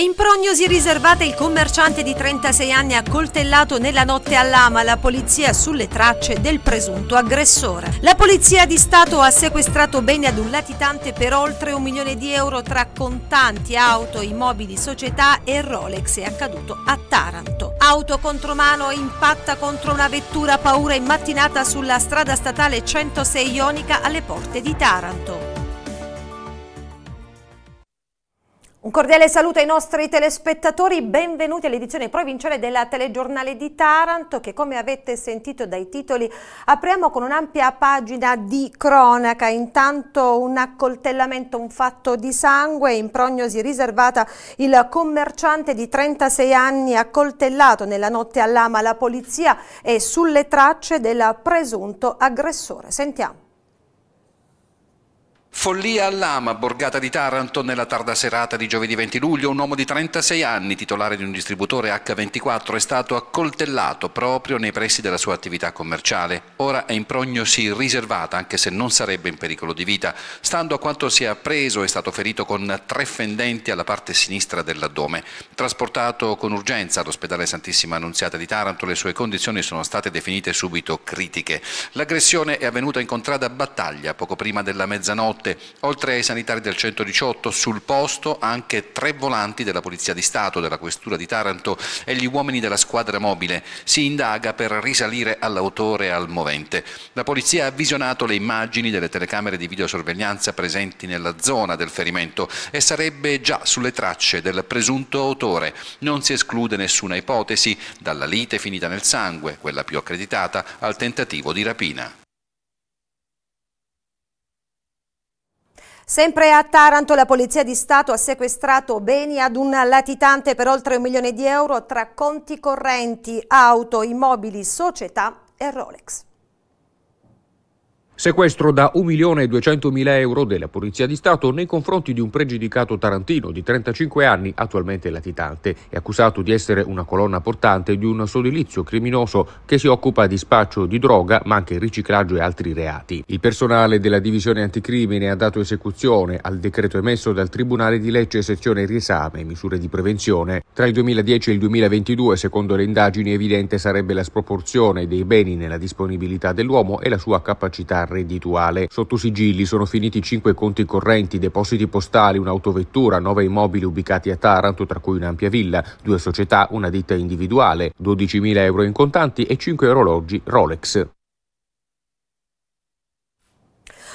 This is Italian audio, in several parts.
in prognosi riservate il commerciante di 36 anni accoltellato nella notte all'ama, la polizia sulle tracce del presunto aggressore. La polizia di Stato ha sequestrato beni ad un latitante per oltre un milione di euro tra contanti, auto, immobili, società e Rolex è accaduto a Taranto. Auto contromano impatta contro una vettura paura in mattinata sulla strada statale 106 Ionica alle porte di Taranto. Un cordiale saluto ai nostri telespettatori, benvenuti all'edizione provinciale della telegiornale di Taranto che come avete sentito dai titoli apriamo con un'ampia pagina di cronaca, intanto un accoltellamento, un fatto di sangue, in prognosi riservata il commerciante di 36 anni accoltellato nella notte all'ama la polizia e sulle tracce del presunto aggressore. Sentiamo. Follia all'ama, borgata di Taranto, nella tarda serata di giovedì 20 luglio, un uomo di 36 anni, titolare di un distributore H24, è stato accoltellato proprio nei pressi della sua attività commerciale. Ora è in prognosi riservata, anche se non sarebbe in pericolo di vita. Stando a quanto si è appreso, è stato ferito con tre fendenti alla parte sinistra dell'addome. Trasportato con urgenza all'ospedale Santissima Annunziata di Taranto, le sue condizioni sono state definite subito critiche. L'aggressione è avvenuta in contrada battaglia, poco prima della mezzanotte notte, oltre ai sanitari del 118, sul posto anche tre volanti della Polizia di Stato, della Questura di Taranto e gli uomini della squadra mobile. Si indaga per risalire all'autore e al movente. La Polizia ha visionato le immagini delle telecamere di videosorveglianza presenti nella zona del ferimento e sarebbe già sulle tracce del presunto autore. Non si esclude nessuna ipotesi, dalla lite finita nel sangue, quella più accreditata, al tentativo di rapina. Sempre a Taranto la Polizia di Stato ha sequestrato beni ad un latitante per oltre un milione di euro tra conti correnti, auto, immobili, società e Rolex. Sequestro da 1.200.000 euro della Polizia di Stato nei confronti di un pregiudicato tarantino di 35 anni, attualmente latitante, e accusato di essere una colonna portante di un sodilizio criminoso che si occupa di spaccio di droga, ma anche riciclaggio e altri reati. Il personale della divisione anticrimine ha dato esecuzione al decreto emesso dal Tribunale di Lecce sezione riesame, e misure di prevenzione. Tra il 2010 e il 2022, secondo le indagini, evidente sarebbe la sproporzione dei beni nella disponibilità dell'uomo e la sua capacità reddituale. Sotto sigilli sono finiti 5 conti correnti, depositi postali, un'autovettura, 9 immobili ubicati a Taranto, tra cui un'ampia villa, due società, una ditta individuale, 12.000 euro in contanti e 5 orologi Rolex.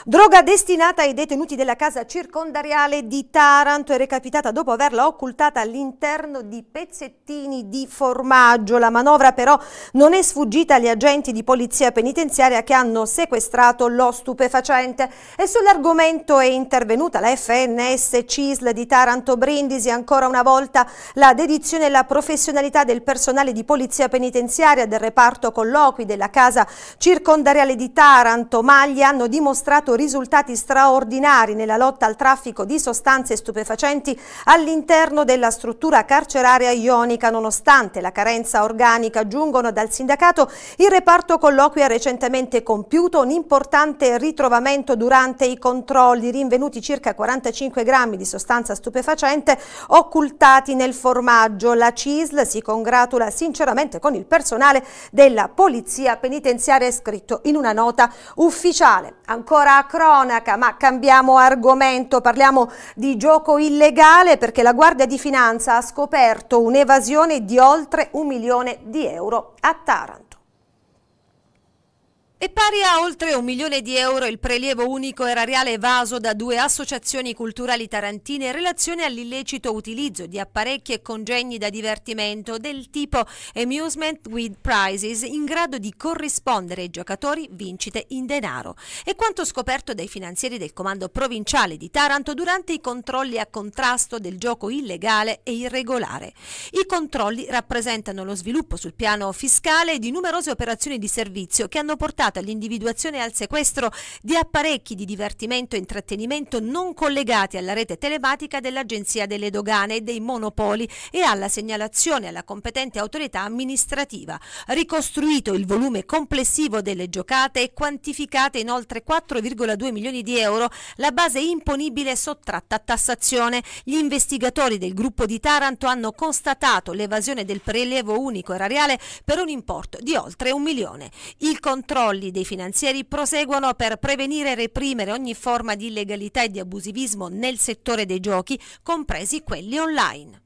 Droga destinata ai detenuti della casa circondariale di Taranto è recapitata dopo averla occultata all'interno di pezzettini di formaggio. La manovra però non è sfuggita agli agenti di polizia penitenziaria che hanno sequestrato lo stupefacente. E sull'argomento è intervenuta la FNS CISL di Taranto Brindisi. Ancora una volta la dedizione e la professionalità del personale di polizia penitenziaria del reparto colloqui della casa circondariale di Taranto Magli hanno dimostrato risultati straordinari nella lotta al traffico di sostanze stupefacenti all'interno della struttura carceraria ionica. Nonostante la carenza organica, giungono dal sindacato, il reparto colloqui ha recentemente compiuto un importante ritrovamento durante i controlli, rinvenuti circa 45 grammi di sostanza stupefacente occultati nel formaggio. La CISL si congratula sinceramente con il personale della Polizia Penitenziaria, scritto in una nota ufficiale. Ancora cronaca, ma cambiamo argomento, parliamo di gioco illegale perché la Guardia di Finanza ha scoperto un'evasione di oltre un milione di euro a Taranto. È pari a oltre un milione di euro il prelievo unico erariale evaso da due associazioni culturali tarantine in relazione all'illecito utilizzo di apparecchi e congegni da divertimento del tipo amusement with prizes in grado di corrispondere ai giocatori vincite in denaro. È quanto scoperto dai finanzieri del comando provinciale di Taranto durante i controlli a contrasto del gioco illegale e irregolare. I controlli rappresentano lo sviluppo sul piano fiscale di numerose operazioni di servizio che hanno portato finalizzate all'individuazione e al sequestro di apparecchi di divertimento e intrattenimento non collegati alla rete telematica dell'Agenzia delle Dogane e dei Monopoli e alla segnalazione alla competente autorità amministrativa. Ricostruito il volume complessivo delle giocate e quantificate in oltre 4,2 milioni di euro la base imponibile sottratta a tassazione. Gli investigatori del gruppo di Taranto hanno constatato l'evasione del prelievo unico erariale per un importo di oltre un milione. Il controllo controlli dei finanzieri proseguono per prevenire e reprimere ogni forma di illegalità e di abusivismo nel settore dei giochi, compresi quelli online.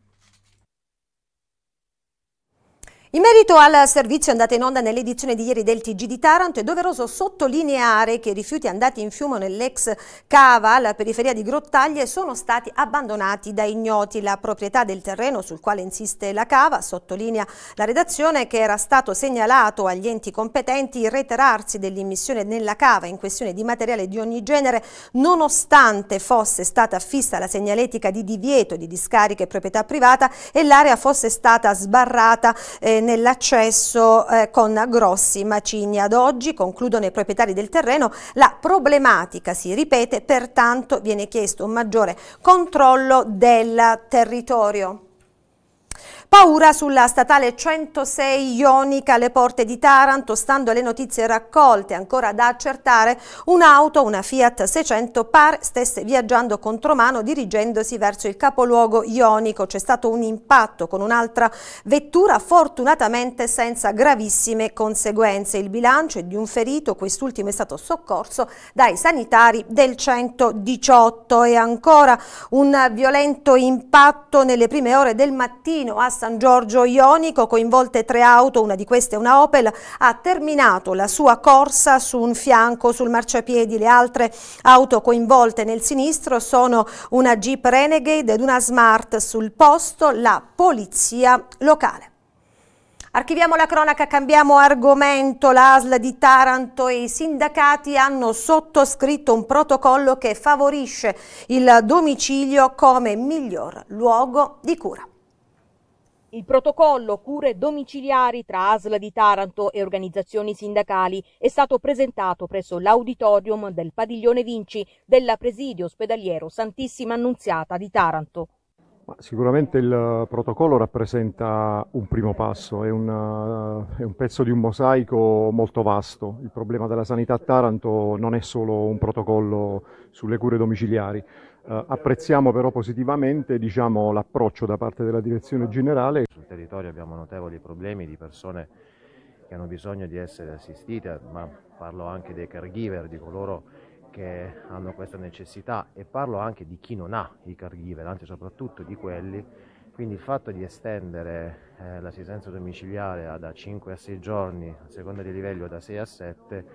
In merito al servizio andato in onda nell'edizione di ieri del TG di Taranto è doveroso sottolineare che i rifiuti andati in fiume nell'ex cava alla periferia di Grottaglie sono stati abbandonati da ignoti. La proprietà del terreno sul quale insiste la cava sottolinea la redazione che era stato segnalato agli enti competenti il reiterarsi dell'immissione nella cava in questione di materiale di ogni genere nonostante fosse stata affissa la segnaletica di divieto di discariche proprietà privata e l'area fosse stata sbarrata eh, nell'accesso eh, con grossi macigni. Ad oggi, concludono i proprietari del terreno, la problematica si ripete, pertanto viene chiesto un maggiore controllo del territorio. Paura sulla statale 106 Ionica alle porte di Taranto, stando alle notizie raccolte ancora da accertare, un'auto, una Fiat 600 par, stesse viaggiando contromano dirigendosi verso il capoluogo Ionico. C'è stato un impatto con un'altra vettura, fortunatamente senza gravissime conseguenze. Il bilancio è di un ferito, quest'ultimo è stato soccorso dai sanitari del 118 e ancora un violento impatto nelle prime ore del mattino a San Giorgio Ionico, coinvolte tre auto, una di queste una Opel, ha terminato la sua corsa su un fianco sul marciapiedi. Le altre auto coinvolte nel sinistro sono una Jeep Renegade ed una Smart sul posto, la polizia locale. Archiviamo la cronaca, cambiamo argomento. L'ASL di Taranto e i sindacati hanno sottoscritto un protocollo che favorisce il domicilio come miglior luogo di cura. Il protocollo cure domiciliari tra ASL di Taranto e organizzazioni sindacali è stato presentato presso l'auditorium del Padiglione Vinci della Presidio Ospedaliero Santissima Annunziata di Taranto. Sicuramente il protocollo rappresenta un primo passo, è un, è un, pezzo di un mosaico molto vasto. Il problema della sanità a Taranto non è solo un protocollo sulle cure domiciliari, Uh, apprezziamo però positivamente diciamo, l'approccio da parte della direzione generale. Sul territorio abbiamo notevoli problemi di persone che hanno bisogno di essere assistite, ma parlo anche dei caregiver, di coloro che hanno questa necessità e parlo anche di chi non ha i caregiver, anzi soprattutto di quelli. Quindi il fatto di estendere eh, l'assistenza domiciliare da 5 a 6 giorni, a seconda dei livelli, da 6 a 7,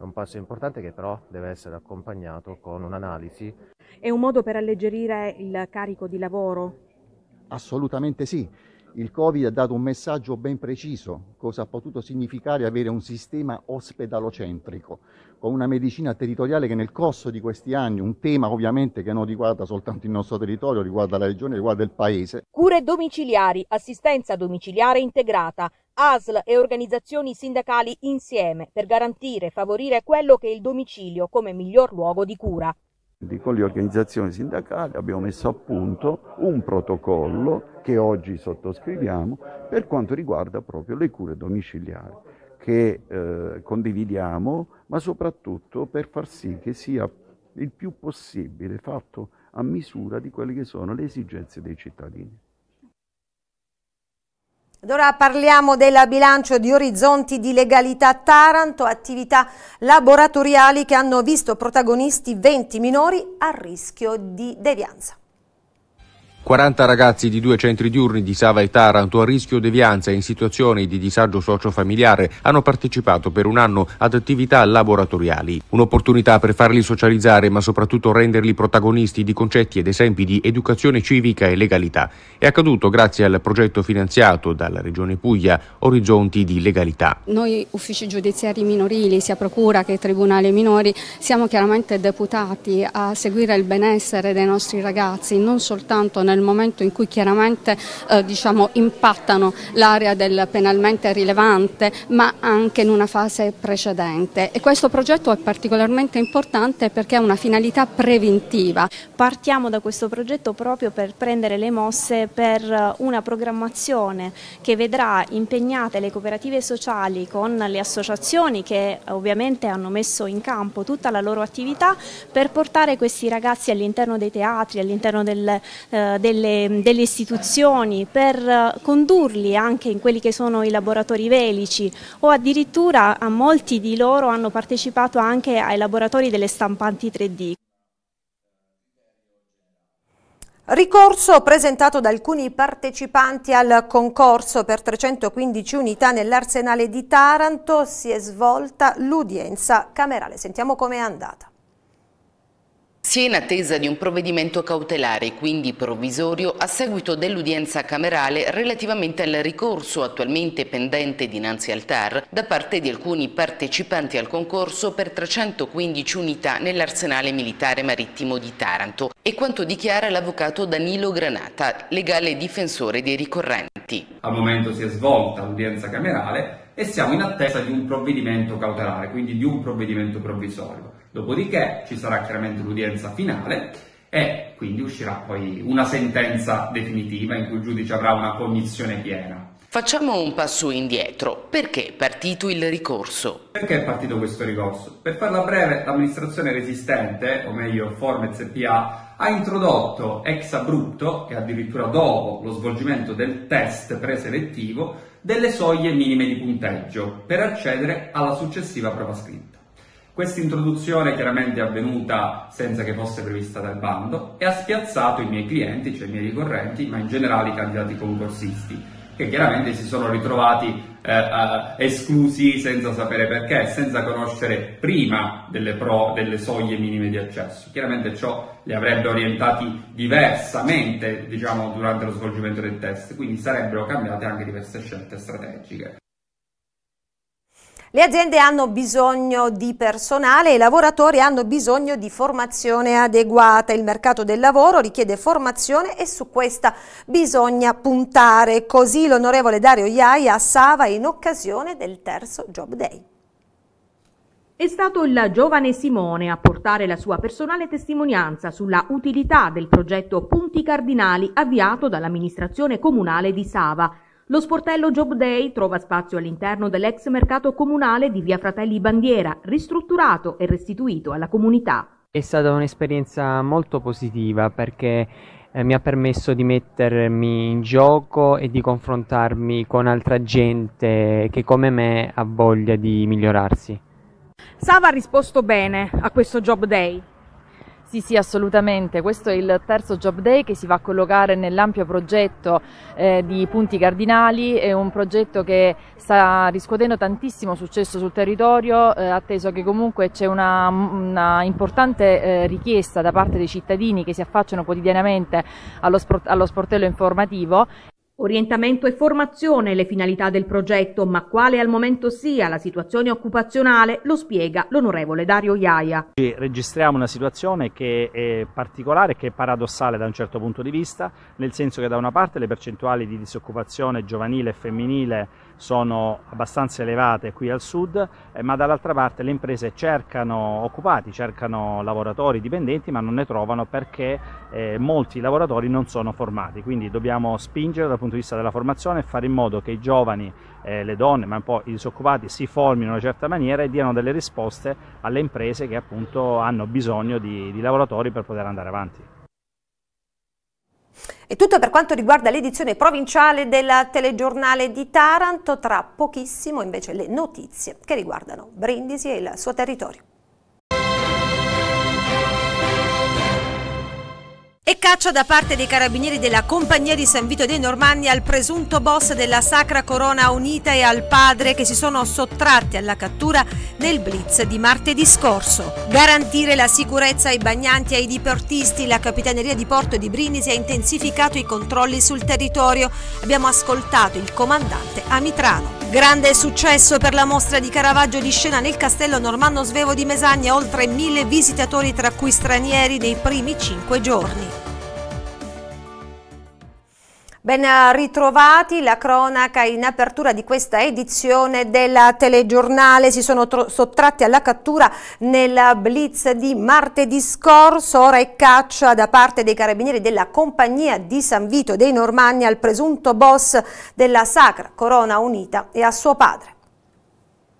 è un passo importante che però deve essere accompagnato con un'analisi. È un modo per alleggerire il carico di lavoro? Assolutamente sì. Il Covid ha dato un messaggio ben preciso, cosa ha potuto significare avere un sistema ospedalocentrico, con una medicina territoriale che nel corso di questi anni, un tema ovviamente che non riguarda soltanto il nostro territorio, riguarda la regione, riguarda il paese. Cure domiciliari, assistenza domiciliare integrata, ASL e organizzazioni sindacali insieme per garantire e favorire quello che è il domicilio come miglior luogo di cura. Con le organizzazioni sindacali abbiamo messo a punto un protocollo che oggi sottoscriviamo per quanto riguarda proprio le cure domiciliari che eh, condividiamo ma soprattutto per far sì che sia il più possibile fatto a misura di quelle che sono le esigenze dei cittadini. Ed ora parliamo del bilancio di Orizzonti di Legalità Taranto, attività laboratoriali che hanno visto protagonisti 20 minori a rischio di devianza. 40 ragazzi di due centri diurni di Sava e Taranto a rischio devianza e in situazioni di disagio socio-familiare hanno partecipato per un anno ad attività laboratoriali. Un'opportunità per farli socializzare ma soprattutto renderli protagonisti di concetti ed esempi di educazione civica e legalità. È accaduto grazie al progetto finanziato dalla Regione Puglia Orizzonti di Legalità. Noi uffici giudiziari minorili, sia Procura che Tribunale Minori, siamo chiaramente deputati a seguire il benessere dei nostri ragazzi, non soltanto nel nel momento in cui chiaramente eh, diciamo, impattano l'area del penalmente rilevante ma anche in una fase precedente e questo progetto è particolarmente importante perché ha una finalità preventiva. Partiamo da questo progetto proprio per prendere le mosse per eh, una programmazione che vedrà impegnate le cooperative sociali con le associazioni che eh, ovviamente hanno messo in campo tutta la loro attività per portare questi ragazzi all'interno dei teatri, all'interno del, eh, delle, delle, istituzioni per eh, condurli anche in quelli che sono i laboratori velici o addirittura a molti di loro hanno partecipato anche ai laboratori delle stampanti 3D. Ricorso presentato da alcuni partecipanti al concorso per 315 unità nell'arsenale di Taranto si è svolta l'udienza camerale. Sentiamo com'è andata. Si è in attesa di un provvedimento cautelare, quindi provvisorio, a seguito dell'udienza camerale relativamente al ricorso attualmente pendente dinanzi al TAR da parte di alcuni partecipanti al concorso per 315 unità nell'arsenale militare marittimo di Taranto e quanto dichiara l'avvocato Danilo Granata, legale difensore dei ricorrenti. Al momento si è svolta l'udienza camerale e siamo in attesa di un provvedimento cautelare, quindi di un provvedimento provvisorio. Dopodiché ci sarà chiaramente l'udienza finale e quindi uscirà poi una sentenza definitiva in cui il giudice avrà una cognizione piena. Facciamo un passo indietro. Perché è partito il ricorso? Perché è partito questo ricorso? Per farla breve, l'amministrazione resistente, o meglio Formez SPA, ha introdotto ex abrupto e addirittura dopo lo svolgimento del test preselettivo delle soglie minime di punteggio per accedere alla successiva prova scritta. Questa introduzione chiaramente è avvenuta senza che fosse prevista dal bando e ha spiazzato i miei clienti, cioè i miei ricorrenti, ma in generale i candidati concorsisti, che chiaramente si sono ritrovati eh, eh, esclusi senza sapere perché, senza conoscere prima delle, pro, delle soglie minime di accesso. Chiaramente ciò li avrebbe orientati diversamente diciamo, durante lo svolgimento del test, quindi sarebbero cambiate anche diverse scelte strategiche. Le aziende hanno bisogno di personale e i lavoratori hanno bisogno di formazione adeguata. Il mercato del lavoro richiede formazione e su questa bisogna puntare. Così l'onorevole Dario Iaia a Sava in occasione del terzo Job Day. È stato il giovane Simone a portare la sua personale testimonianza sulla utilità del progetto Punti Cardinali avviato dall'amministrazione comunale di Sava lo sportello Job Day trova spazio all'interno dell'ex mercato comunale di via Fratelli Bandiera, ristrutturato e restituito alla comunità. È stata un'esperienza molto positiva perché eh, mi ha permesso di mettermi in gioco e di confrontarmi con altra gente che come me ha voglia di migliorarsi. Sava ha risposto bene a questo Job Day. Sì, sì, assolutamente. Questo è il terzo Job Day che si va a collocare nell'ampio progetto eh, di Punti Cardinali. È un progetto che sta riscuotendo tantissimo successo sul territorio, eh, atteso che comunque c'è una, una, importante eh, richiesta da parte dei cittadini che si affacciano quotidianamente allo, allo sportello informativo. Orientamento e formazione le finalità del progetto, ma quale al momento sia la situazione occupazionale lo spiega l'onorevole Dario Iaia. Registriamo una situazione che è particolare, che è paradossale da un certo punto di vista, nel senso che da una parte le percentuali di disoccupazione giovanile e femminile sono abbastanza elevate qui al sud, eh, ma dall'altra parte le imprese cercano occupati, cercano lavoratori, dipendenti, ma non ne trovano perché eh, molti lavoratori non sono formati. Quindi dobbiamo spingere dal punto di vista della formazione e fare in modo che i giovani, eh, le donne, ma un po' i disoccupati si formino in una certa maniera e diano delle risposte alle imprese che appunto hanno bisogno di, di lavoratori per poter andare avanti. È tutto per quanto riguarda l'edizione provinciale del telegiornale di Taranto, tra pochissimo invece le notizie che riguardano Brindisi e il suo territorio. E caccia da parte dei carabinieri della compagnia di San Vito dei Normanni al presunto boss della Sacra Corona Unita e al padre che si sono sottratti alla cattura nel blitz di martedì scorso. Garantire la sicurezza ai bagnanti e ai diportisti, la Capitaneria di Porto di Brindisi ha intensificato i controlli sul territorio. Abbiamo ascoltato il comandante a Mitrano. Grande successo per la mostra di Caravaggio di scena nel castello normanno svevo di Mesagna, oltre mille visitatori tra cui stranieri nei primi cinque giorni. Ben eh, ritrovati, la cronaca in apertura di questa edizione del telegiornale si sono sottratti alla cattura nel blitz di martedì scorso, ora è caccia da parte dei carabinieri della compagnia di San Vito dei Normanni al presunto boss della Sacra Corona Unita e a suo padre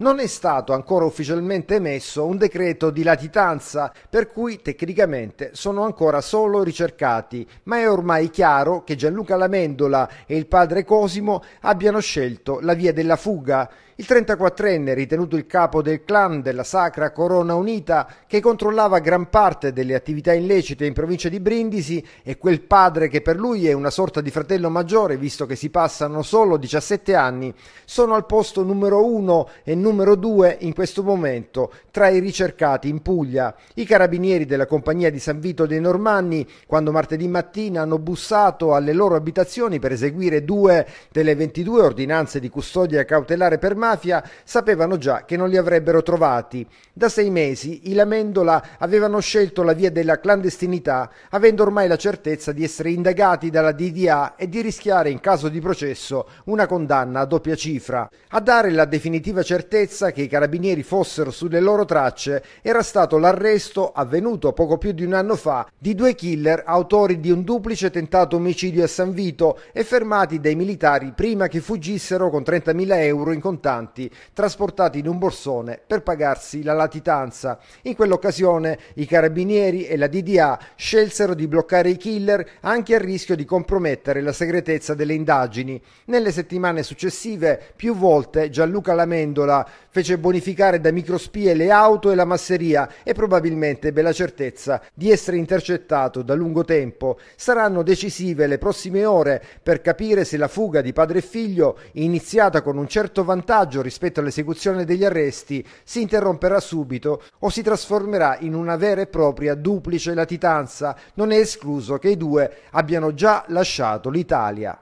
non è stato ancora ufficialmente emesso un decreto di latitanza, per cui tecnicamente sono ancora solo ricercati, ma è ormai chiaro che Gianluca Lamendola e il padre Cosimo abbiano scelto la via della fuga il 34enne, ritenuto il capo del clan della Sacra Corona Unita, che controllava gran parte delle attività illecite in provincia di Brindisi, e quel padre che per lui è una sorta di fratello maggiore, visto che si passano solo 17 anni, sono al posto numero 1 e numero 2 in questo momento tra i ricercati in Puglia. I carabinieri della compagnia di San Vito dei Normanni, quando martedì mattina hanno bussato alle loro abitazioni per eseguire due delle 22 ordinanze di custodia cautelare per mano, mafia sapevano già che non li avrebbero trovati. Da sei mesi i Lamendola avevano scelto la via della clandestinità, avendo ormai la certezza di essere indagati dalla DDA e di rischiare in caso di processo una condanna a doppia cifra. A dare la definitiva certezza che i carabinieri fossero sulle loro tracce era stato l'arresto, avvenuto poco più di un anno fa, di due killer autori di un duplice tentato omicidio a San Vito e fermati dai militari prima che fuggissero con 30.000 euro in contatto importanti trasportati in un borsone per pagarsi la latitanza. In quell'occasione i carabinieri e la DDA scelsero di bloccare i killer anche a rischio di compromettere la segretezza delle indagini. Nelle settimane successive più volte Gianluca Lamendola fece bonificare da microspie le auto e la masseria e probabilmente ebbe la certezza di essere intercettato da lungo tempo. Saranno decisive le prossime ore per capire se la fuga di padre e figlio, iniziata con un certo vantaggio, viaggio rispetto all'esecuzione degli arresti si interromperà subito o si trasformerà in una vera e propria duplice latitanza, non è escluso che i due abbiano già lasciato l'Italia.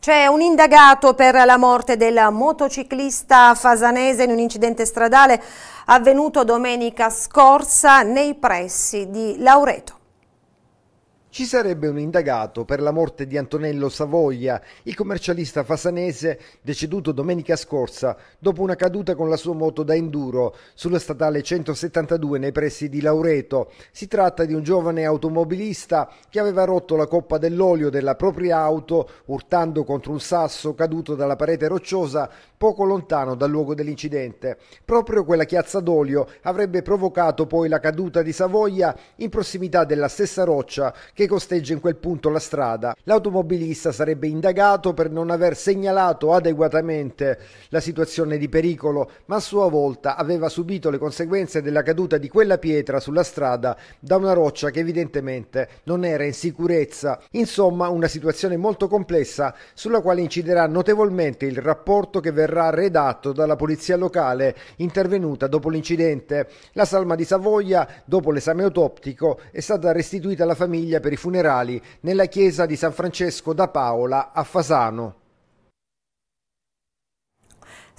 C'è un indagato per la morte del motociclista fasanese in un incidente stradale avvenuto domenica scorsa nei pressi di Laureto. Ci sarebbe un indagato per la morte di Antonello Savoia, il commercialista fasanese deceduto domenica scorsa dopo una caduta con la sua moto da enduro sulla statale 172 nei pressi di Laureto. Si tratta di un giovane automobilista che aveva rotto la coppa dell'olio della propria auto urtando contro un sasso caduto dalla parete rocciosa poco lontano dal luogo dell'incidente. Proprio quella chiazza d'olio avrebbe provocato poi la caduta di Savoia in prossimità della stessa roccia che costeggia in quel punto la strada. L'automobilista sarebbe indagato per non aver segnalato adeguatamente la situazione di pericolo, ma a sua volta aveva subito le conseguenze della caduta di quella pietra sulla strada da una roccia che evidentemente non era in sicurezza. Insomma, una situazione molto complessa sulla quale inciderà notevolmente il rapporto che verrà redatto dalla polizia locale intervenuta dopo l'incidente. La salma di Savoia, dopo l'esame autoptico, è stata restituita alla famiglia per per i funerali nella chiesa di San Francesco da Paola a Fasano.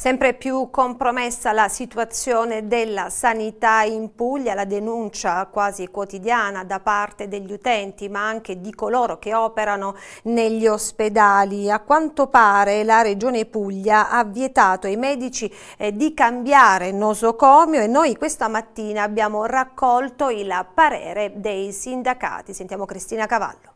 Sempre più compromessa la situazione della sanità in Puglia, la denuncia quasi quotidiana da parte degli utenti ma anche di coloro che operano negli ospedali. A quanto pare la Regione Puglia ha vietato ai medici eh, di cambiare nosocomio e noi questa mattina abbiamo raccolto il parere dei sindacati. Sentiamo Cristina Cavallo.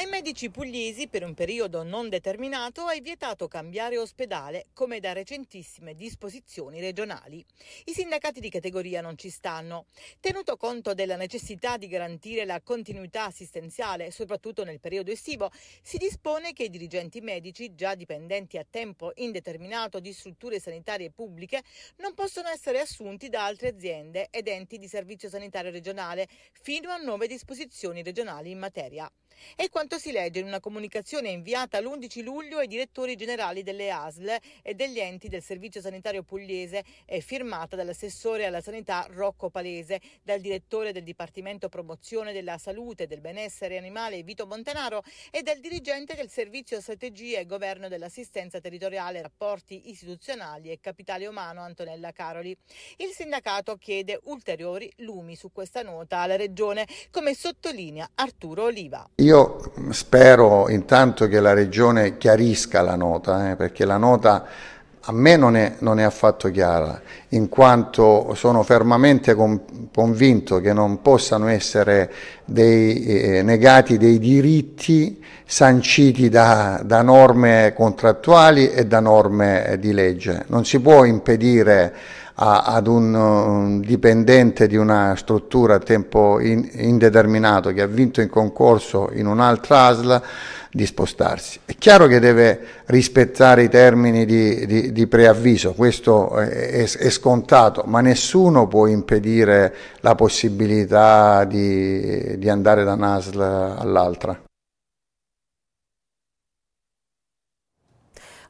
Ai medici pugliesi per un periodo non determinato è vietato cambiare ospedale come da recentissime disposizioni regionali. I sindacati di categoria non ci stanno. Tenuto conto della necessità di garantire la continuità assistenziale, soprattutto nel periodo estivo, si dispone che i dirigenti medici, già dipendenti a tempo indeterminato di strutture sanitarie pubbliche, non possono essere assunti da altre aziende ed enti di servizio sanitario regionale fino a nuove disposizioni regionali in materia. E quanto quanto si legge in una comunicazione inviata l'11 luglio ai direttori generali delle ASL e degli enti del Servizio Sanitario Pugliese e firmata dall'assessore alla sanità Rocco Palese, dal direttore del Dipartimento Promozione della Salute e del Benessere Animale Vito Montanaro e dal dirigente del Servizio Strategia e Governo dell'Assistenza Territoriale, Rapporti Istituzionali e Capitale Umano Antonella Caroli. Il sindacato chiede ulteriori lumi su questa nota alla Regione, come sottolinea Arturo Oliva. Io spero intanto che la Regione chiarisca la nota, eh, perché la nota a me non è, non è, affatto chiara, in quanto sono fermamente convinto che non possano essere dei, eh, negati dei diritti sanciti da, da, norme contrattuali e da norme di legge. Non si può impedire a, ad un um, dipendente di una struttura a tempo in, indeterminato che ha vinto in concorso in un'altra ASL di spostarsi. È chiaro che deve rispettare i termini di, di, di preavviso, questo è, è, scontato, ma nessuno può impedire la possibilità di, di andare da un'ASL all'altra.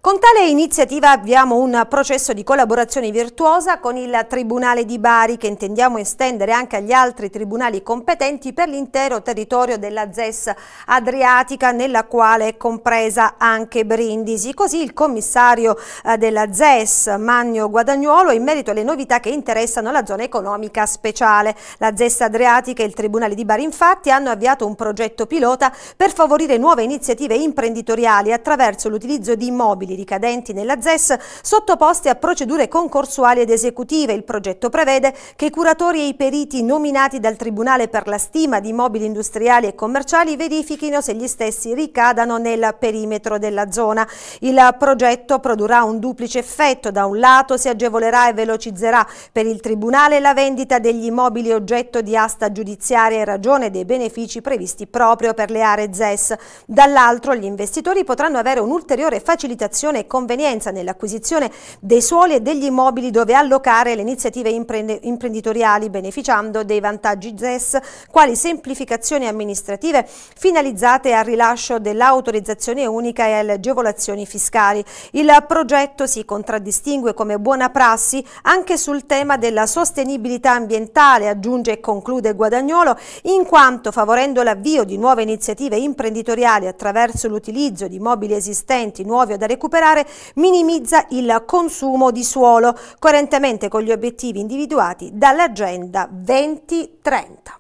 Con tale iniziativa avviamo un processo di collaborazione virtuosa con il Tribunale di Bari che intendiamo estendere anche agli altri tribunali competenti per l'intero territorio della ZES Adriatica nella quale è compresa anche Brindisi. Così il commissario eh, della ZES Magno Guadagnuolo in merito alle novità che interessano la zona economica speciale. La ZES Adriatica e il Tribunale di Bari infatti hanno avviato un progetto pilota per favorire nuove iniziative imprenditoriali attraverso l'utilizzo di immobili disponibili ricadenti nella ZES sottoposti a procedure concorsuali ed esecutive. Il progetto prevede che i curatori e i periti nominati dal Tribunale per la stima di immobili industriali e commerciali verifichino se gli stessi ricadano nel perimetro della zona. Il progetto produrrà un duplice effetto. Da un lato si agevolerà e velocizzerà per il Tribunale la vendita degli immobili oggetto di asta giudiziaria in ragione dei benefici previsti proprio per le aree ZES. Dall'altro gli investitori potranno avere un'ulteriore facilitazione programmazione e convenienza nell'acquisizione dei suoli e degli immobili dove allocare le iniziative imprenditoriali beneficiando dei vantaggi ZES quali semplificazioni amministrative finalizzate al rilascio dell'autorizzazione unica e alle agevolazioni fiscali. Il progetto si contraddistingue come buona prassi anche sul tema della sostenibilità ambientale, aggiunge e conclude Guadagnolo, in quanto favorendo l'avvio di nuove iniziative imprenditoriali attraverso l'utilizzo di mobili esistenti, nuovi o da recuperare, recuperare minimizza il consumo di suolo, coerentemente con gli obiettivi individuati dall'Agenda 2030.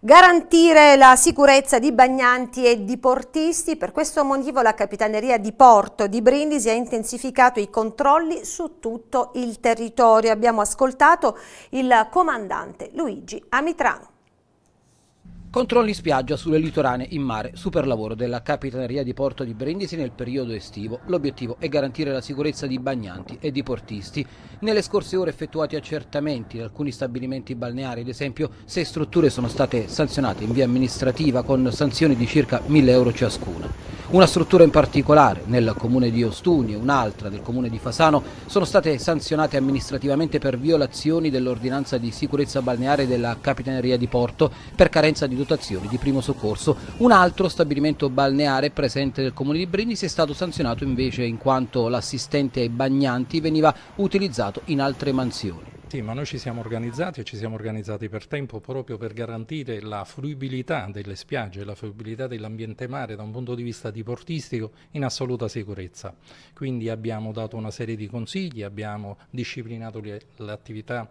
Garantire la sicurezza di bagnanti e di portisti, per questo motivo la Capitaneria di Porto di Brindisi ha intensificato i controlli su tutto il territorio. Abbiamo ascoltato il comandante Luigi Amitrano. Controlli spiaggia sulle litorane in mare, super lavoro della Capitaneria di Porto di Brindisi nel periodo estivo. L'obiettivo è garantire la sicurezza di bagnanti e di portisti. Nelle scorse ore effettuati accertamenti in alcuni stabilimenti balneari, ad esempio, sei strutture sono state sanzionate in via amministrativa con sanzioni di circa 1000 euro ciascuna. Una struttura in particolare, nel comune di Ostuni e un'altra del comune di Fasano, sono state sanzionate amministrativamente per violazioni dell'ordinanza di sicurezza balneare della Capitaneria di Porto per carenza di dotazioni di primo soccorso. Un altro stabilimento balneare presente nel comune di Brindisi è stato sanzionato invece in quanto l'assistente ai bagnanti veniva utilizzato in altre mansioni. Sì, ma noi ci siamo organizzati e ci siamo organizzati per tempo proprio per garantire la fruibilità delle spiagge, la fruibilità dell'ambiente mare da un punto di vista diportistico in assoluta sicurezza. Quindi abbiamo dato una serie di consigli, abbiamo disciplinato le, le attività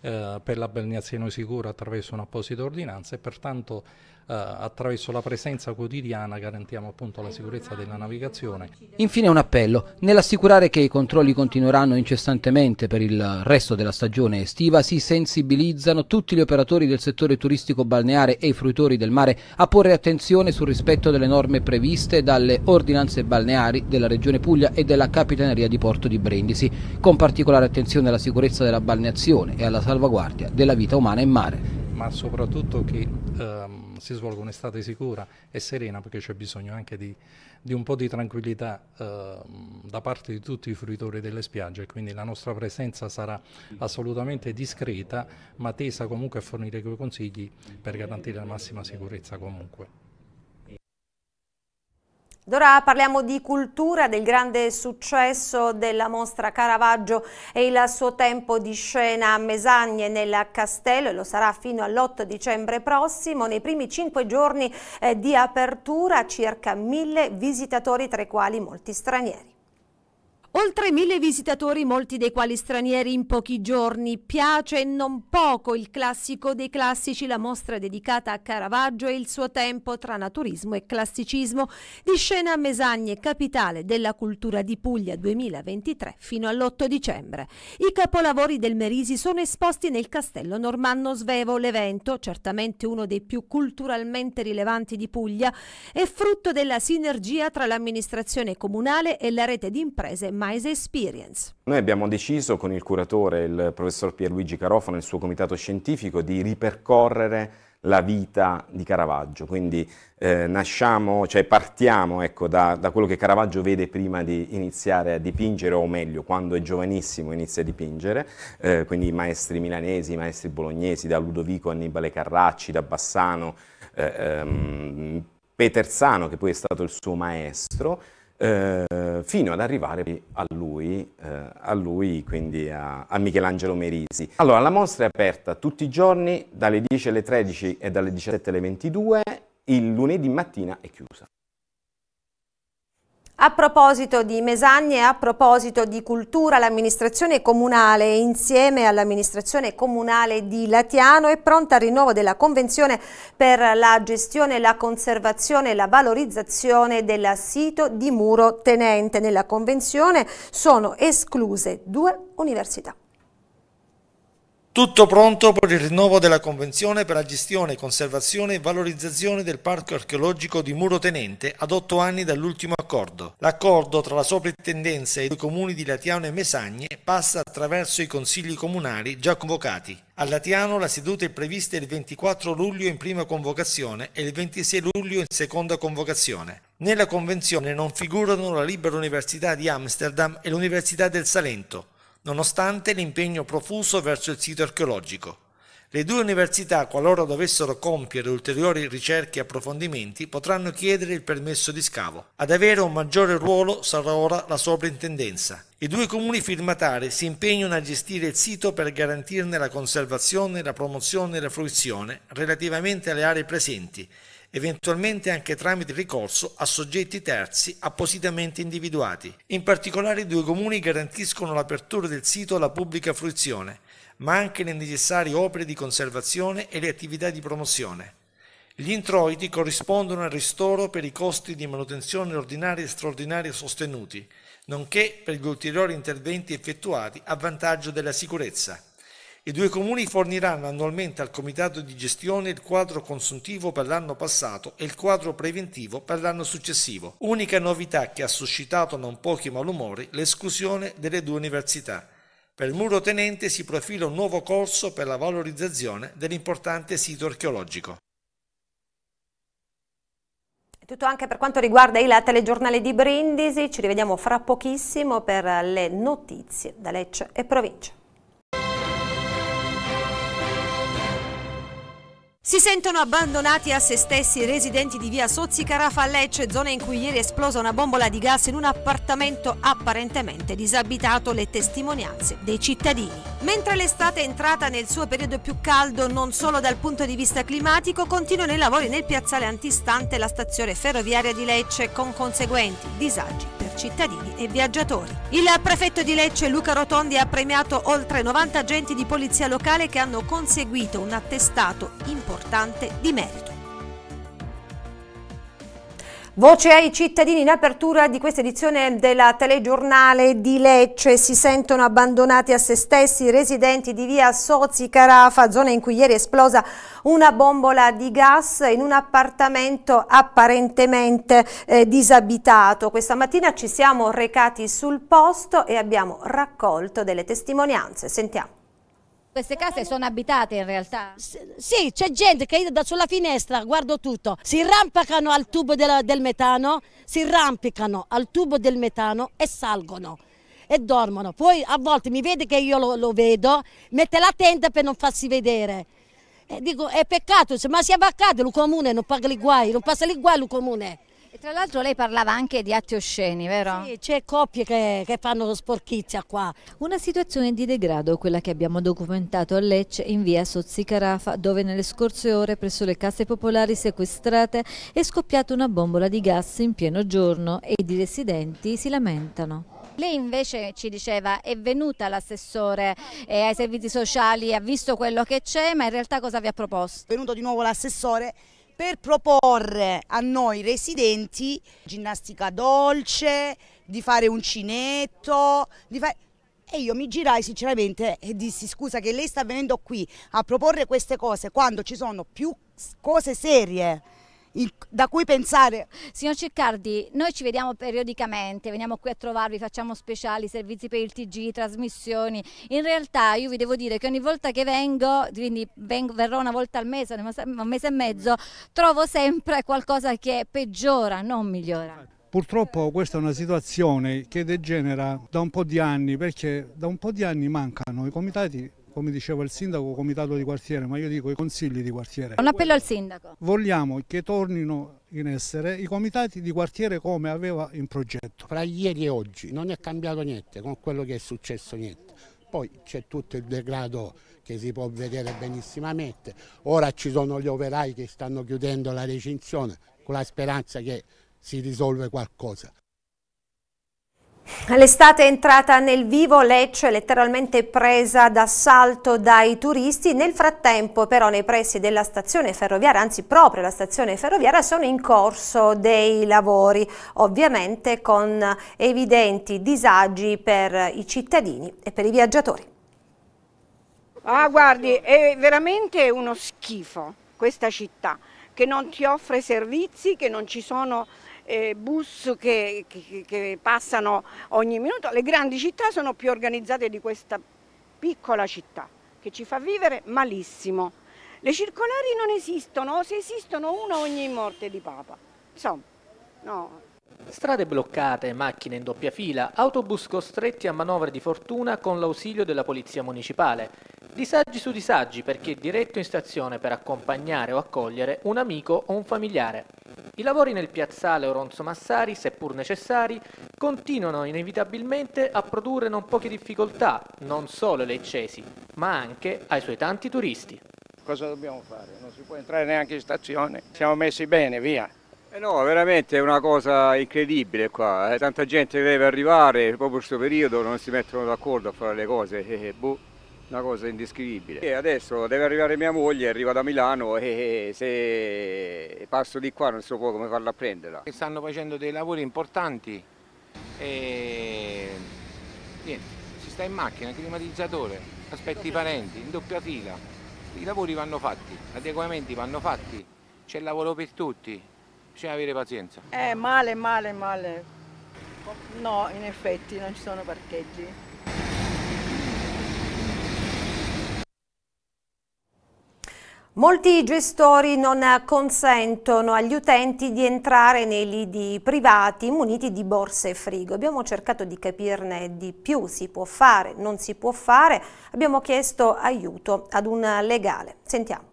eh, per la balneazione sicura attraverso un'apposita ordinanza e pertanto eh, attraverso la presenza quotidiana garantiamo appunto la sicurezza della navigazione. Infine un appello, nell'assicurare che i controlli continueranno incessantemente per il resto della stagione estiva, si sensibilizzano tutti gli operatori del settore turistico balneare e i fruitori del mare a porre attenzione sul rispetto delle norme previste dalle ordinanze balneari della Regione Puglia e della Capitaneria di Porto di Brindisi, con particolare attenzione alla sicurezza della balneazione e alla salvaguardia della vita umana in mare. Ma soprattutto che... Um si svolga un'estate sicura e serena perché c'è bisogno anche di, di, un po' di tranquillità eh, da parte di tutti i fruitori delle spiagge, quindi la nostra presenza sarà assolutamente discreta ma tesa comunque a fornire quei consigli per garantire la massima sicurezza comunque. Ed ora parliamo di cultura, del grande successo della mostra Caravaggio e il suo tempo di scena a Mesagne nel Castello e lo sarà fino all'8 dicembre prossimo. Nei primi cinque giorni eh, di apertura circa mille visitatori, tra i quali molti stranieri. Oltre mille visitatori, molti dei quali stranieri in pochi giorni. Piace e non poco il classico dei classici, la mostra dedicata a Caravaggio e il suo tempo tra naturismo e classicismo. Di scena a Mesagne, capitale della cultura di Puglia 2023 fino all'8 dicembre. I capolavori del Merisi sono esposti nel castello Normanno Svevo. L'evento, certamente uno dei più culturalmente rilevanti di Puglia, è frutto della sinergia tra l'amministrazione comunale e la rete di imprese Mice Experience. Noi abbiamo deciso con il curatore, il professor Pierluigi Carofano e il suo comitato scientifico, di ripercorrere la vita di Caravaggio, quindi eh, nasciamo, cioè partiamo ecco, da, da, quello che Caravaggio vede prima di iniziare a dipingere, o meglio, quando è giovanissimo inizia a dipingere, eh, quindi i maestri milanesi, i maestri bolognesi, da Ludovico Annibale Carracci, da Bassano, eh, ehm, Petersano che poi è stato il suo maestro, eh, fino ad arrivare a lui, eh, a lui quindi a, a, Michelangelo Merisi. Allora, la mostra è aperta tutti i giorni dalle 10 alle 13 e dalle 17 alle 22, il lunedì mattina è chiusa. A proposito di Mesagne, a proposito di cultura, l'amministrazione comunale insieme all'amministrazione comunale di Latiano è pronta al rinnovo della convenzione per la gestione, la conservazione e la valorizzazione del sito di Muro Tenente. Nella convenzione sono escluse due università. Tutto pronto per il rinnovo della Convenzione per la gestione, conservazione e valorizzazione del Parco archeologico di Muro Tenente ad otto anni dall'ultimo accordo. L'accordo tra la soprintendenza e i due comuni di Latiano e Mesagne passa attraverso i consigli comunali già convocati. A Latiano la seduta è prevista il 24 luglio in prima convocazione e il 26 luglio in seconda convocazione. Nella convenzione non figurano la Libera Università di Amsterdam e l'Università del Salento, nonostante l'impegno profuso verso il sito archeologico. Le due università, qualora dovessero compiere ulteriori ricerche e approfondimenti, potranno chiedere il permesso di scavo. Ad avere un maggiore ruolo sarà ora la sovrintendenza. I due comuni firmatari si impegnano a gestire il sito per garantirne la conservazione, la promozione e la fruizione relativamente alle aree presenti eventualmente anche tramite ricorso a soggetti terzi appositamente individuati. In particolare i due comuni garantiscono l'apertura del sito alla pubblica fruizione, ma anche le necessarie opere di conservazione e le attività di promozione. Gli introiti corrispondono al ristoro per i costi di manutenzione ordinaria e straordinaria sostenuti, nonché per gli ulteriori interventi effettuati a vantaggio della sicurezza. I due comuni forniranno annualmente al comitato di gestione il quadro consuntivo per l'anno passato e il quadro preventivo per l'anno successivo. Unica novità che ha suscitato non pochi malumori l'esclusione delle due università. Per il muro tenente si profila un nuovo corso per la valorizzazione dell'importante sito archeologico. È tutto anche per quanto riguarda il telegiornale di Brindisi, ci rivediamo fra pochissimo per le notizie da Lecce e provincia. Si sentono abbandonati a se stessi i residenti di via Sozzi Carafa a Lecce, zona in cui ieri è esplosa una bombola di gas in un appartamento apparentemente disabitato, le testimonianze dei cittadini. Mentre l'estate è entrata nel suo periodo più caldo, non solo dal punto di vista climatico, continuano i lavori nel piazzale antistante la stazione ferroviaria di Lecce, con conseguenti disagi cittadini e viaggiatori. Il prefetto di Lecce Luca Rotondi ha premiato oltre 90 agenti di polizia locale che hanno conseguito un attestato importante di merito. Voce ai cittadini in apertura di questa edizione della telegiornale di Lecce. Si sentono abbandonati a se stessi i residenti di via Sozi Carafa, zona in cui ieri è esplosa una bombola di gas in un appartamento apparentemente eh, disabitato. Questa mattina ci siamo recati sul posto e abbiamo raccolto delle testimonianze. Sentiamo. Queste case sono abitate in realtà? sì, c'è gente che io da sulla finestra guardo tutto, si rampicano al tubo del, del metano, si rampicano al tubo del metano e salgono e dormono. Poi a volte mi vede che io lo, lo vedo, mette la tenda per non farsi vedere. E dico, è peccato, ma se è a il comune non paga i guai, non passa i guai il comune. Tra l'altro lei parlava anche di atti osceni, vero? Sì, c'è coppie che, che fanno sporchizia qua. Una situazione di degrado, quella che abbiamo documentato a Lecce in via Sozzi Carafa, dove nelle scorse ore presso le case popolari sequestrate è scoppiata una bombola di gas in pieno giorno e i residenti si lamentano. Lei invece ci diceva è venuta l'assessore eh, ai servizi sociali, ha visto quello che c'è, ma in realtà cosa vi ha proposto? È venuto di nuovo l'assessore per proporre a noi residenti ginnastica dolce, di fare uncinetto, di fare... E io mi girai sinceramente e dissi scusa che lei sta venendo qui a proporre queste cose quando ci sono più cose serie il, da cui pensare. Signor Ciccardi, noi ci vediamo periodicamente, veniamo qui a trovarvi, facciamo speciali, servizi per il TG, trasmissioni. In realtà io vi devo dire che ogni volta che vengo, quindi vengo, verrò una volta al mese, un mese e mezzo, trovo sempre qualcosa che peggiora, non migliora. Purtroppo questa è una situazione che degenera da un po' di anni, perché da un po' di anni mancano i comitati come diceva il sindaco, comitato di quartiere, ma io dico i consigli di quartiere. Un appello al sindaco. Vogliamo che tornino in essere i comitati di quartiere come aveva in progetto. Fra ieri e oggi non è cambiato niente, con quello che è successo niente. Poi c'è tutto il degrado che si può vedere benissimamente. Ora ci sono gli operai che stanno chiudendo la recinzione con la speranza che si risolve qualcosa. L'estate è entrata nel vivo, Lecce letteralmente presa d'assalto dai turisti, nel frattempo però nei pressi della stazione ferroviaria, anzi proprio la stazione ferroviaria, sono in corso dei lavori, ovviamente con evidenti disagi per i cittadini e per i viaggiatori. Ah guardi, è veramente uno schifo questa città, che non ti offre servizi, che non ci sono eh, bus che, che, che passano ogni minuto, le grandi città sono più organizzate di questa piccola città che ci fa vivere malissimo. Le circolari non esistono, se esistono una ogni morte di Papa. Insomma, no, Strade bloccate, macchine in doppia fila, autobus costretti a manovre di fortuna con l'ausilio della polizia municipale. Disagi su disagi per chi è diretto in stazione per accompagnare o accogliere un amico o un familiare. I lavori nel piazzale Oronzo Massari, seppur necessari, continuano inevitabilmente a produrre non poche difficoltà, non solo ai leccesi, ma anche ai suoi tanti turisti. Cosa dobbiamo fare? Non si può entrare neanche in stazione. Siamo messi bene, via. Eh no, veramente è una cosa incredibile qua, eh. tanta gente deve arrivare, proprio in questo periodo non si mettono d'accordo a fare le cose, eh, eh, boh, una cosa indescrivibile. E adesso deve arrivare mia moglie, arriva da Milano e eh, eh, se passo di qua non so poi come farla a prenderla. Stanno facendo dei lavori importanti e niente, si sta in macchina, climatizzatore, aspetti i parenti, in doppia fila, i lavori vanno fatti, gli adeguamenti vanno fatti, c'è lavoro per tutti bisogna avere pazienza. Eh, male, male, male. No, in effetti non ci sono parcheggi. Molti gestori non consentono agli utenti di entrare nei lidi privati muniti di borse e frigo. Abbiamo cercato di capirne di più, si può fare, non si può fare. Abbiamo chiesto aiuto ad un legale. Sentiamo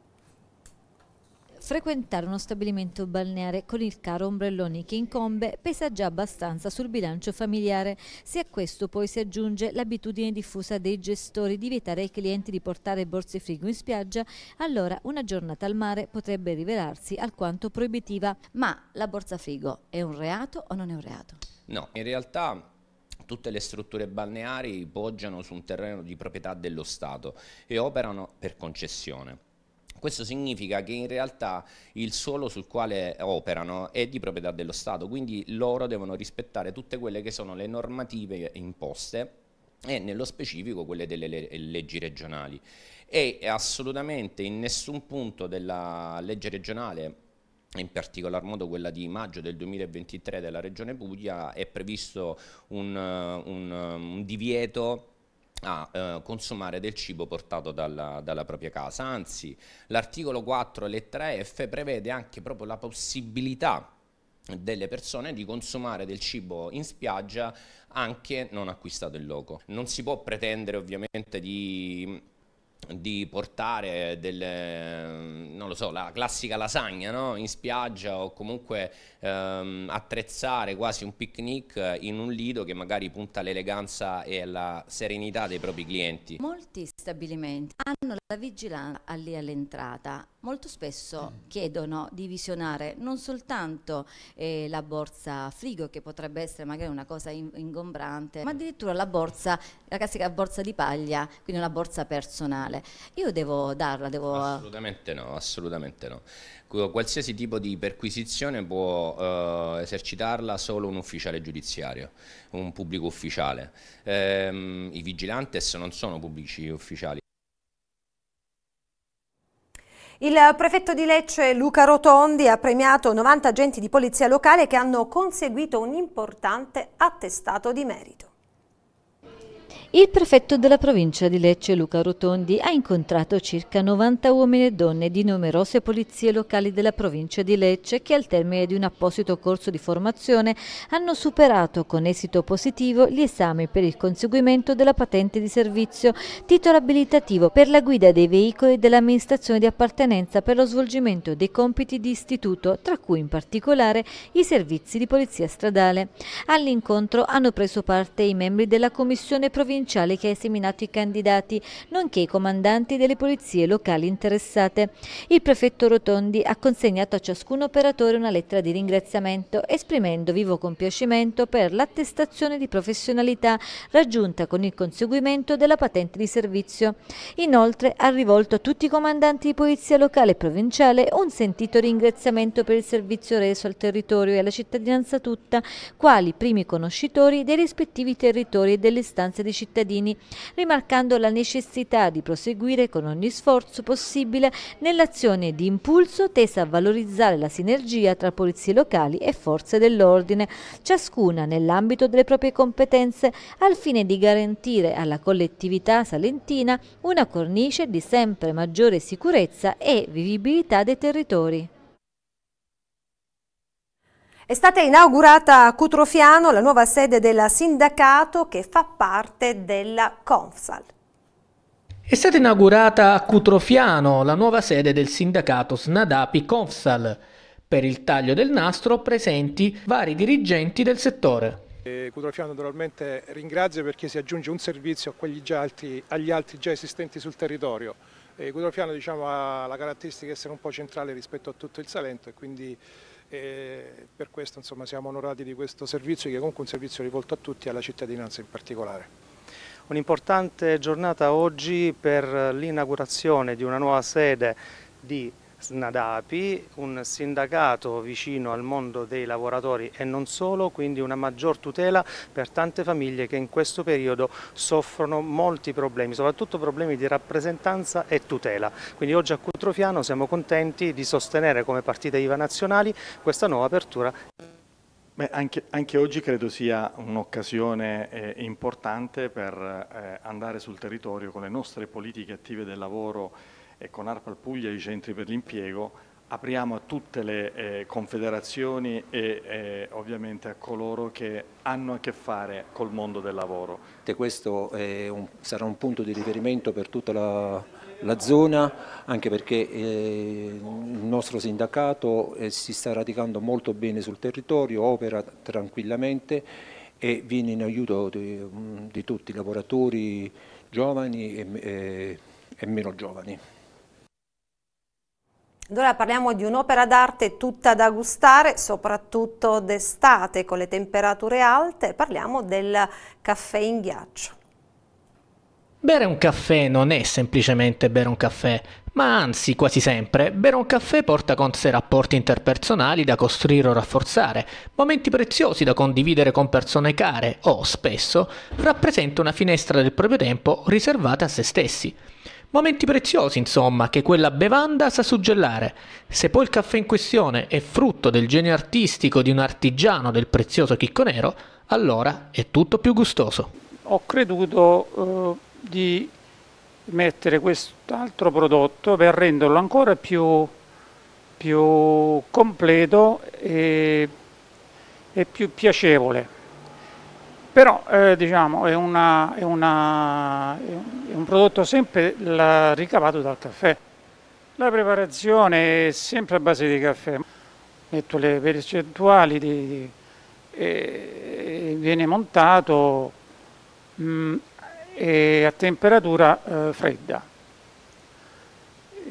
frequentare uno stabilimento balneare con il caro ombrelloni che incombe pesa già abbastanza sul bilancio familiare. Se a questo poi si aggiunge l'abitudine diffusa dei gestori di vietare ai clienti di portare borse frigo in spiaggia, allora una giornata al mare potrebbe rivelarsi alquanto proibitiva. Ma la borsa frigo è un reato o non è un reato? No, in realtà tutte le strutture balneari poggiano su un terreno di proprietà dello Stato e operano per concessione. Questo significa che in realtà il suolo sul quale operano è di proprietà dello Stato, quindi loro devono rispettare tutte quelle che sono le normative imposte e nello specifico quelle delle leggi regionali. E assolutamente in nessun punto della legge regionale in particolar modo quella di maggio del 2023 della Regione Puglia è previsto un, un, un divieto a eh, consumare del cibo portato dalla, dalla propria casa. Anzi, l'articolo 4 lettera F prevede anche proprio la possibilità delle persone di consumare del cibo in spiaggia anche non acquistato in loco. Non si può pretendere ovviamente di di portare delle, non lo so, la classica lasagna no? in spiaggia o comunque ehm, attrezzare quasi un picnic in un lido che magari punta all'eleganza e alla serenità dei propri clienti. Molti stabilimenti hanno la vigilanza lì all'entrata molto spesso mm. chiedono di visionare non soltanto eh, la borsa frigo, che potrebbe essere magari una cosa in ingombrante, ma addirittura la borsa, la classica borsa di paglia, quindi una borsa personale. Io devo darla, devo... Assolutamente no, assolutamente no. Qualsiasi tipo di perquisizione può eh, esercitarla solo un ufficiale giudiziario, un pubblico ufficiale. Ehm, I vigilantes non sono pubblici ufficiali, il prefetto di Lecce Luca Rotondi ha premiato 90 agenti di polizia locale che hanno conseguito un importante attestato di merito. Il prefetto della provincia di Lecce, Luca Rotondi, ha incontrato circa 90 uomini e donne di numerose polizie locali della provincia di Lecce che al termine di un apposito corso di formazione hanno superato con esito positivo gli esami per il conseguimento della patente di servizio, titolo abilitativo per la guida dei veicoli dell'amministrazione di appartenenza per lo svolgimento dei compiti di istituto, tra cui in particolare i servizi di polizia stradale. All'incontro hanno preso parte i membri della commissione provinciale provinciale che ha seminato i candidati, nonché i comandanti delle polizie locali interessate. Il prefetto Rotondi ha consegnato a ciascun operatore una lettera di ringraziamento, esprimendo vivo compiacimento per l'attestazione di professionalità raggiunta con il conseguimento della patente di servizio. Inoltre ha rivolto a tutti i comandanti di polizia locale e provinciale un sentito ringraziamento per il servizio reso al territorio e alla cittadinanza tutta, quali primi conoscitori dei rispettivi territori e delle stanze di cittadinanza cittadini, rimarcando la necessità di proseguire con ogni sforzo possibile nell'azione di impulso tesa a valorizzare la sinergia tra polizie locali e forze dell'ordine, ciascuna nell'ambito delle proprie competenze, al fine di garantire alla collettività salentina una cornice di sempre maggiore sicurezza e vivibilità dei territori. È stata inaugurata a Cutrofiano la nuova sede del sindacato che fa parte della Confsal. È stata inaugurata a Cutrofiano la nuova sede del sindacato Snadapi Confsal. Per il taglio del nastro presenti vari dirigenti del settore. Eh, Cutrofiano naturalmente ringrazia perché si aggiunge un servizio già altri, agli altri già esistenti sul territorio. Eh, Cutrofiano diciamo, ha la caratteristica di essere un po' centrale rispetto a tutto il Salento e quindi e per questo insomma, siamo onorati di questo servizio che è comunque un servizio rivolto a tutti e alla cittadinanza in particolare. Un'importante giornata oggi per l'inaugurazione di una nuova sede di Snadapi, un sindacato vicino al mondo dei lavoratori e non solo, quindi una maggior tutela per tante famiglie che in questo periodo soffrono molti problemi, soprattutto problemi di rappresentanza e tutela. Quindi oggi a Cutrofiano siamo contenti di sostenere come partita IVA nazionali questa nuova apertura. Beh, anche, anche, oggi credo sia un'occasione eh, importante per eh, andare sul territorio con le nostre politiche attive del lavoro e con ARPAL Puglia i centri per l'impiego apriamo a tutte le eh, confederazioni e eh, ovviamente a coloro che hanno a che fare col mondo del lavoro. Questo un, sarà un punto di riferimento per tutta la, la zona, anche perché eh, il nostro sindacato eh, si sta radicando molto bene sul territorio, opera tranquillamente e viene in aiuto di, di tutti i lavoratori giovani e, e, eh, e meno giovani. Allora parliamo di un'opera d'arte tutta da gustare, soprattutto d'estate con le temperature alte, parliamo del caffè in ghiaccio. Bere un caffè non è semplicemente bere un caffè, ma anzi, quasi sempre, bere un caffè porta con sé rapporti interpersonali da costruire o rafforzare, momenti preziosi da condividere con persone care o, spesso, rappresenta una finestra del proprio tempo riservata a se stessi. Momenti preziosi, insomma, che quella bevanda sa suggellare. Se poi il caffè in questione è frutto del genio artistico di un artigiano del prezioso chicco nero, allora è tutto più gustoso. Ho creduto eh, di mettere quest'altro prodotto per renderlo ancora più, più completo e, e più piacevole però eh, diciamo, è, una, è, una, è, un prodotto sempre ricavato dal caffè. La preparazione è sempre a base di caffè, metto le percentuali, di, di, e, e viene montato mh, mm, a temperatura eh, fredda.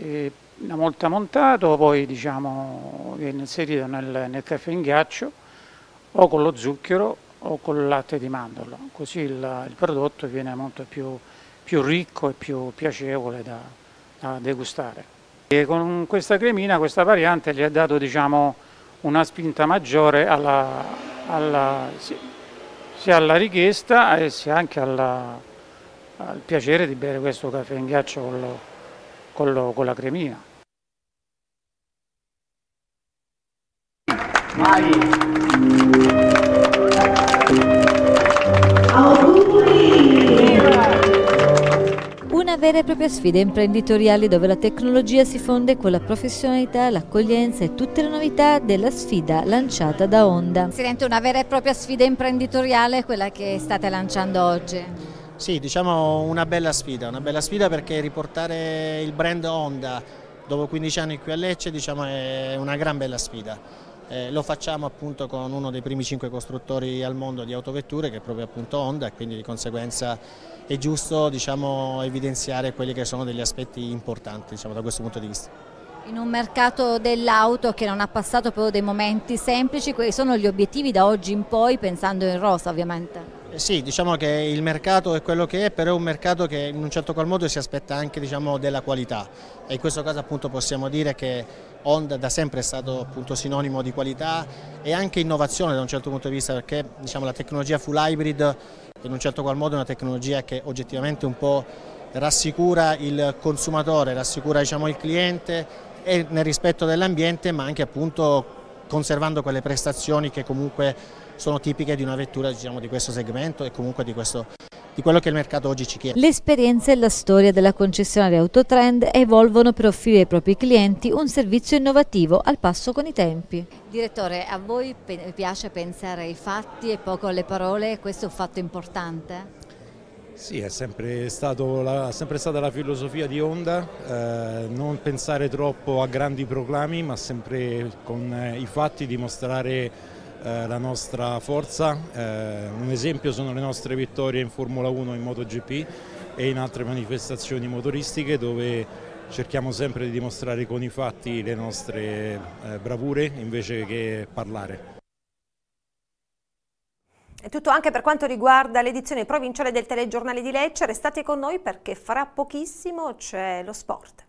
E una volta montato poi diciamo, viene inserito nel, nel caffè in ghiaccio o con lo zucchero o col latte di mandorlo, così il, il prodotto viene molto più, più, ricco e più piacevole da, da degustare. E con questa cremina, questa variante gli ha dato diciamo, una spinta maggiore alla, alla, sia alla richiesta e sia anche alla, al piacere di bere questo caffè in ghiaccio con, lo, con, lo, con la cremina. Vai. una vera e propria sfida imprenditoriale dove la tecnologia si fonde con la professionalità, l'accoglienza e tutte le novità della sfida lanciata da Honda. Presidente, una vera e propria sfida imprenditoriale quella che state lanciando oggi. Sì, diciamo una bella sfida, una bella sfida perché riportare il brand Honda dopo 15 anni qui a Lecce diciamo, è una gran bella sfida. Eh, lo facciamo appunto con uno dei primi cinque costruttori al mondo di autovetture che è proprio appunto Honda e quindi di conseguenza è giusto diciamo, evidenziare quelli che sono degli aspetti importanti diciamo, da questo punto di vista. In un mercato dell'auto che non ha passato proprio dei momenti semplici, quali sono gli obiettivi da oggi in poi, pensando in rosa ovviamente? Eh, sì, diciamo che il mercato è quello che è, però è un mercato che in un certo qual modo si aspetta anche diciamo, della qualità e in questo caso appunto possiamo dire che Honda da sempre è stato appunto sinonimo di qualità e anche innovazione da un certo punto di vista perché diciamo, la tecnologia full hybrid in un certo qual modo è una tecnologia che oggettivamente un po' rassicura il consumatore, rassicura diciamo, il cliente e nel rispetto dell'ambiente ma anche appunto conservando quelle prestazioni che comunque sono tipiche di una vettura diciamo, di questo segmento e comunque di questo di quello che il mercato oggi ci chiede. L'esperienza e la storia della concessionaria Autotrend evolvono per offrire ai propri clienti un servizio innovativo al passo con i tempi. Direttore, a voi piace pensare ai fatti e poco alle parole, questo è un fatto importante? Sì, è sempre, la, sempre, stata la filosofia di Honda, eh, non pensare troppo a grandi proclami, ma sempre con eh, i fatti dimostrare eh, la nostra forza, eh, un esempio sono le nostre vittorie in Formula 1 in MotoGP e in altre manifestazioni motoristiche dove cerchiamo sempre di dimostrare con i fatti le nostre eh, bravure invece che parlare. È tutto anche per quanto riguarda l'edizione provinciale del telegiornale di Lecce, restate con noi perché fra pochissimo c'è lo sport.